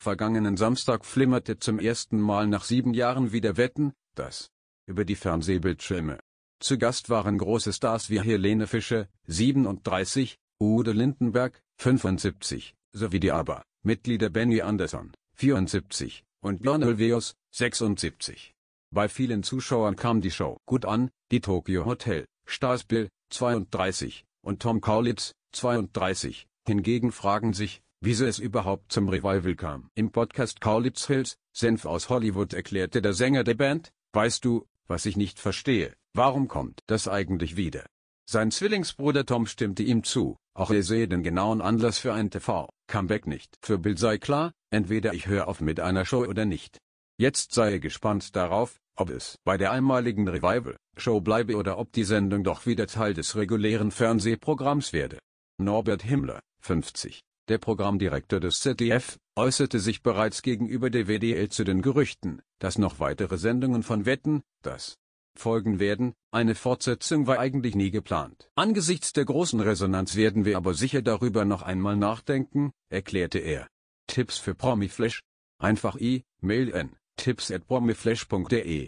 Vergangenen Samstag flimmerte zum ersten Mal nach sieben Jahren wieder Wetten, das über die Fernsehbildschirme. Zu Gast waren große Stars wie Helene Fischer, 37, Udo Lindenberg, 75, sowie die ABBA-Mitglieder Benny Anderson, 74, und Björn Ulvaeus, 76. Bei vielen Zuschauern kam die Show gut an, die Tokyo Hotel, Stars Bill, 32, und Tom Kaulitz, 32, hingegen fragen sich, wieso es überhaupt zum Revival kam. Im Podcast Kaulitz Hills, Senf aus Hollywood erklärte der Sänger der Band, weißt du, was ich nicht verstehe, warum kommt das eigentlich wieder? Sein Zwillingsbruder Tom stimmte ihm zu, auch er sehe den genauen Anlass für ein TV-Comeback nicht. Für Bill sei klar, entweder ich höre auf mit einer Show oder nicht. Jetzt sei er gespannt darauf, ob es bei der einmaligen Revival-Show bleibe oder ob die Sendung doch wieder Teil des regulären Fernsehprogramms werde. Norbert Himmler, 50, der Programmdirektor des ZDF äußerte sich bereits gegenüber der WDL zu den Gerüchten, dass noch weitere Sendungen von Wetten, das folgen werden, eine Fortsetzung war eigentlich nie geplant. Angesichts der großen Resonanz werden wir aber sicher darüber noch einmal nachdenken, erklärte er. Tipps für Promiflash? Einfach i-Mail n, e at promiflash.de